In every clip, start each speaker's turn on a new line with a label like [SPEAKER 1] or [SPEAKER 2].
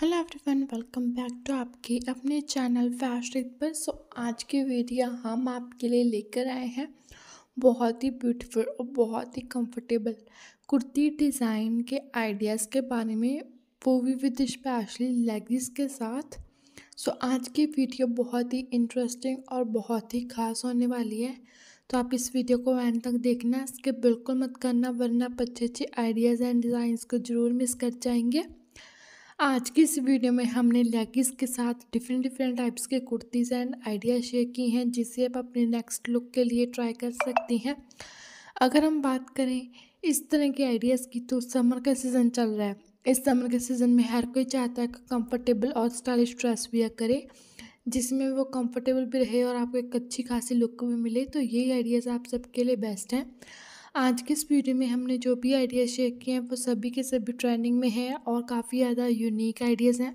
[SPEAKER 1] hello everyone welcome back to आपके अपने channel fashion पर सो आज की वीडियो हम आपके लिए लेकर आए हैं बहुत ही ब्यूटीफुल और बहुत ही कंफर्टेबल कुर्ती डिज़ाइन के आइडियाज़ के बारे में वो भी विद स्पेशली लेगिस के साथ सो आज की वीडियो बहुत ही इंटरेस्टिंग और बहुत ही खास होने वाली है तो आप इस वीडियो को एंड तक देखना इसके बिल्कुल मत करना वरना आप अच्छे अच्छे आइडियाज़ एंड डिज़ाइंस को ज़रूर मिस कर जाएंगे आज की इस वीडियो में हमने लेगिस के साथ डिफरेंट डिफरेंट टाइप्स के कुर्तीज़ एंड आइडिया शेयर की हैं जिसे आप अपने नेक्स्ट लुक के लिए ट्राई कर सकती हैं अगर हम बात करें इस तरह के आइडियाज़ की तो समर का सीज़न चल रहा है इस समर के सीज़न में हर कोई चाहता है कि कंफर्टेबल और स्टाइलिश ड्रेस वियर करे जिसमें वो कंफर्टेबल भी रहे और आपको एक अच्छी खासी लुक भी मिले तो यही आइडियाज़ आप सबके लिए बेस्ट हैं आज के इस वीडियो में हमने जो भी आइडियाज़ शेयर किए हैं वो सभी के सभी ट्रेंडिंग में हैं और काफ़ी ज़्यादा यूनिक आइडियाज़ हैं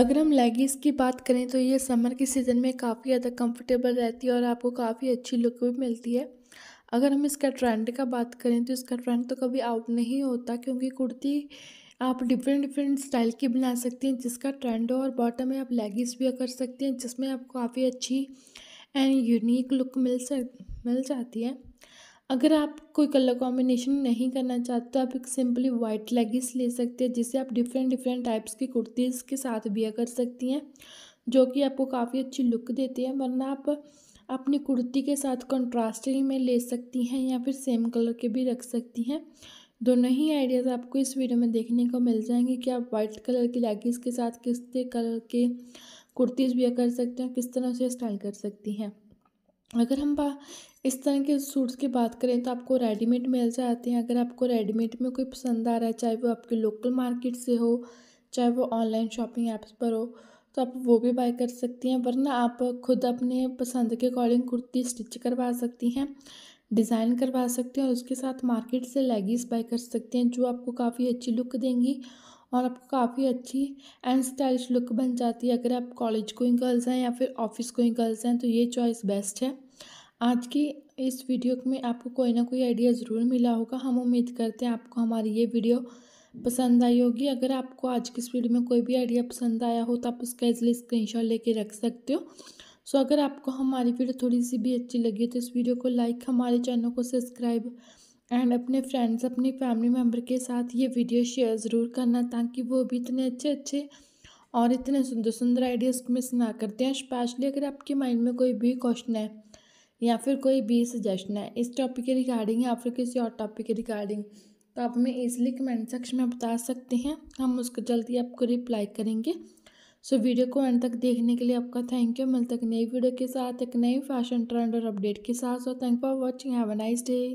[SPEAKER 1] अगर हम लेगीस की बात करें तो ये समर के सीज़न में काफ़ी ज़्यादा कंफर्टेबल रहती है और आपको काफ़ी अच्छी लुक भी मिलती है अगर हम इसका ट्रेंड का बात करें तो इसका ट्रेंड तो कभी आउट नहीं होता क्योंकि कुर्ती आप डिफरेंट डिफरेंट स्टाइल की बना सकती हैं जिसका ट्रेंड हो और बॉटम में आप लेगीस भी कर सकती हैं जिसमें आपको काफ़ी अच्छी एंड यूनिक लुक मिल सक मिल जाती है अगर आप कोई कलर कॉम्बिनेशन नहीं करना चाहते तो आप एक सिंपली वाइट लेगिंग्स ले सकते हैं जिसे आप डिफरेंट डिफरेंट टाइप्स की कुर्तीज़ के साथ बिया कर सकती हैं जो कि आपको काफ़ी अच्छी लुक देती है वरना आप अपनी कुर्ती के साथ कंट्रास्टिंग में ले सकती हैं या फिर सेम कलर के भी रख सकती हैं दोनों ही आइडियाज़ आपको इस वीडियो में देखने को मिल जाएंगे कि आप वाइट कलर की लेगिंग्स के साथ किस कलर के कुर्तीज़ बिया कर सकते हैं किस तरह से स्टाइल कर सकती हैं अगर हम बा इस तरह के सूट्स की बात करें तो आपको रेडीमेड मिल जाते हैं अगर आपको रेडीमेड में कोई पसंद आ रहा है चाहे वो आपके लोकल मार्केट से हो चाहे वो ऑनलाइन शॉपिंग ऐप्स पर हो तो आप वो भी बाय कर सकती हैं वरना आप खुद अपने पसंद के अकॉर्डिंग कुर्ती स्टिच करवा सकती हैं डिज़ाइन करवा सकती हैं और उसके साथ मार्केट से लेगीस बाय कर सकती हैं जो आपको काफ़ी अच्छी लुक देंगी और आपको काफ़ी अच्छी एंड स्टाइलिश लुक बन जाती है अगर आप कॉलेज गोइंग गर्ल्स हैं या फिर ऑफिस गोइंग गर्ल्स हैं तो ये चॉइस बेस्ट है आज की इस वीडियो में आपको कोई ना कोई आइडिया ज़रूर मिला होगा हम उम्मीद करते हैं आपको हमारी ये वीडियो पसंद आई होगी अगर आपको आज की इस वीडियो में कोई भी आइडिया पसंद आया हो तो आप उसका इसलिए स्क्रीनशॉट लेके रख सकते हो सो अगर आपको हमारी वीडियो थोड़ी सी भी अच्छी लगी तो इस वीडियो को लाइक हमारे चैनल को सब्सक्राइब एंड अपने फ्रेंड्स अपनी फैमिली मेम्बर के साथ ये वीडियो शेयर ज़रूर करना ताकि वो भी इतने अच्छे अच्छे और इतने सुंदर सुंदर आइडियाज़ मिस सुना करते हैं स्पेशली अगर आपके माइंड में कोई भी क्वेश्चन है या फिर कोई भी सजेशन है इस टॉपिक के रिगार्डिंग या फिर किसी और टॉपिक के रिगार्डिंग तो आप हमें इजिली कमेंट सेक्शन में बता सकते हैं हम उसको जल्दी आपको रिप्लाई करेंगे सो so, वीडियो को एंड तक देखने के लिए आपका थैंक यू मिलता एक नई वीडियो के साथ एक नई फैशन ट्रेंड और अपडेट के साथ so thank for watching have a nice day